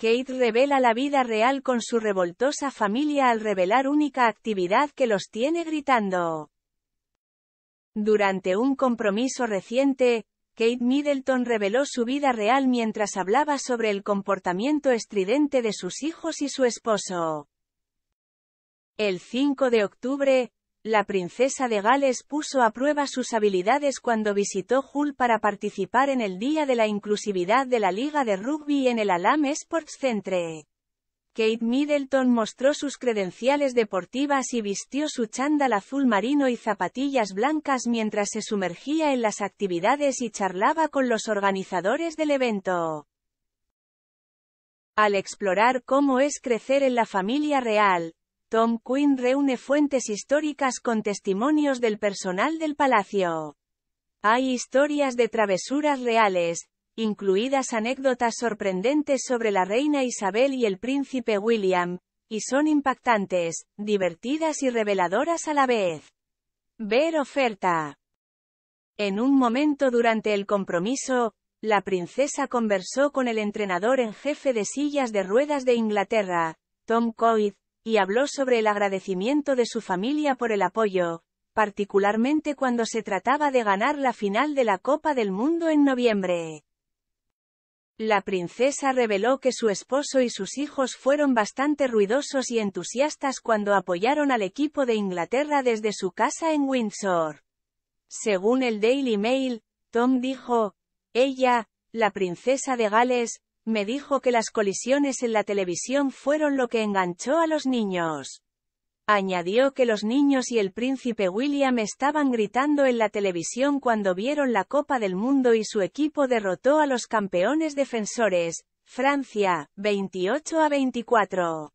Kate revela la vida real con su revoltosa familia al revelar única actividad que los tiene gritando. Durante un compromiso reciente, Kate Middleton reveló su vida real mientras hablaba sobre el comportamiento estridente de sus hijos y su esposo. El 5 de octubre, la princesa de Gales puso a prueba sus habilidades cuando visitó Hull para participar en el Día de la Inclusividad de la Liga de Rugby en el Alam Sports Centre. Kate Middleton mostró sus credenciales deportivas y vistió su chándal azul marino y zapatillas blancas mientras se sumergía en las actividades y charlaba con los organizadores del evento. Al explorar cómo es crecer en la familia real, Tom Quinn reúne fuentes históricas con testimonios del personal del palacio. Hay historias de travesuras reales, incluidas anécdotas sorprendentes sobre la reina Isabel y el príncipe William, y son impactantes, divertidas y reveladoras a la vez. Ver oferta. En un momento durante el compromiso, la princesa conversó con el entrenador en jefe de sillas de ruedas de Inglaterra, Tom Coit, y habló sobre el agradecimiento de su familia por el apoyo, particularmente cuando se trataba de ganar la final de la Copa del Mundo en noviembre. La princesa reveló que su esposo y sus hijos fueron bastante ruidosos y entusiastas cuando apoyaron al equipo de Inglaterra desde su casa en Windsor. Según el Daily Mail, Tom dijo, ella, la princesa de Gales, me dijo que las colisiones en la televisión fueron lo que enganchó a los niños. Añadió que los niños y el príncipe William estaban gritando en la televisión cuando vieron la Copa del Mundo y su equipo derrotó a los campeones defensores, Francia, 28 a 24.